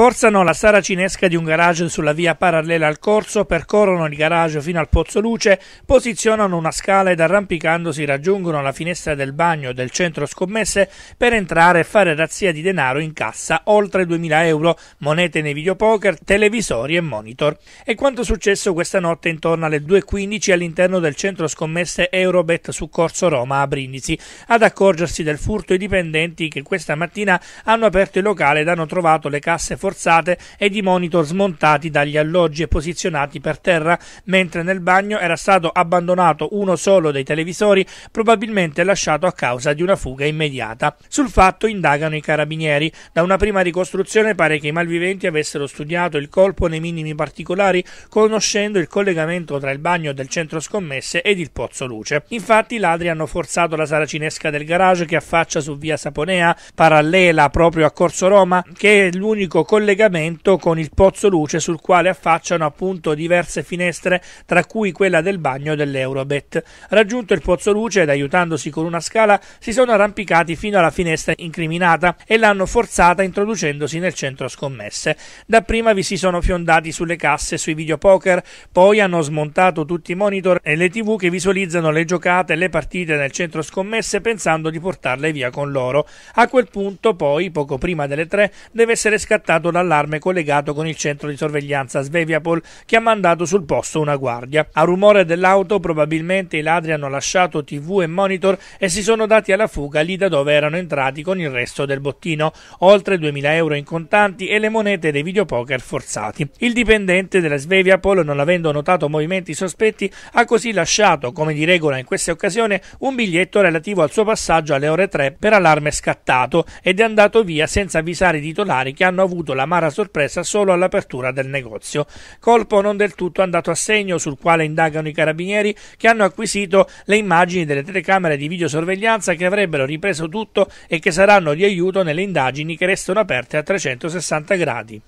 Sforzano la sala cinesca di un garage sulla via parallela al corso, percorrono il garage fino al pozzo luce, posizionano una scala ed arrampicandosi raggiungono la finestra del bagno del centro scommesse per entrare e fare razzia di denaro in cassa, oltre 2000 euro, monete nei videopoker, televisori e monitor. E quanto successo questa notte intorno alle 2.15 all'interno del centro scommesse Eurobet su Corso Roma a Brindisi. Ad accorgersi del furto i dipendenti che questa mattina hanno aperto il locale ed hanno trovato le casse fortunate forzate e di monitor smontati dagli alloggi e posizionati per terra, mentre nel bagno era stato abbandonato uno solo dei televisori, probabilmente lasciato a causa di una fuga immediata. Sul fatto indagano i carabinieri. Da una prima ricostruzione pare che i malviventi avessero studiato il colpo nei minimi particolari, conoscendo il collegamento tra il bagno del centro scommesse ed il pozzo luce. Infatti i ladri hanno forzato la sala cinesca del garage che affaccia su via Saponea, parallela proprio a Corso Roma, che è l'unico collegamento con il pozzo luce sul quale affacciano appunto diverse finestre, tra cui quella del bagno dell'Eurobet. Raggiunto il pozzo luce ed aiutandosi con una scala, si sono arrampicati fino alla finestra incriminata e l'hanno forzata introducendosi nel centro scommesse. Dapprima vi si sono fiondati sulle casse e sui videopoker, poi hanno smontato tutti i monitor e le tv che visualizzano le giocate e le partite nel centro scommesse pensando di portarle via con loro. A quel punto poi, poco prima delle tre, deve essere scattato lanciato l'allarme collegato con il centro di sorveglianza Sveviapol che ha mandato sul posto una guardia. A rumore dell'auto probabilmente i ladri hanno lasciato tv e monitor e si sono dati alla fuga lì da dove erano entrati con il resto del bottino, oltre 2000 euro in contanti e le monete dei videopoker forzati. Il dipendente della Sveviapol, non avendo notato movimenti sospetti, ha così lasciato, come di regola in questa occasione, un biglietto relativo al suo passaggio alle ore 3 per allarme scattato ed è andato via senza avvisare i titolari che hanno avuto avuto l'amara sorpresa solo all'apertura del negozio. Colpo non del tutto andato a segno sul quale indagano i carabinieri che hanno acquisito le immagini delle telecamere di videosorveglianza che avrebbero ripreso tutto e che saranno di aiuto nelle indagini che restano aperte a 360 gradi.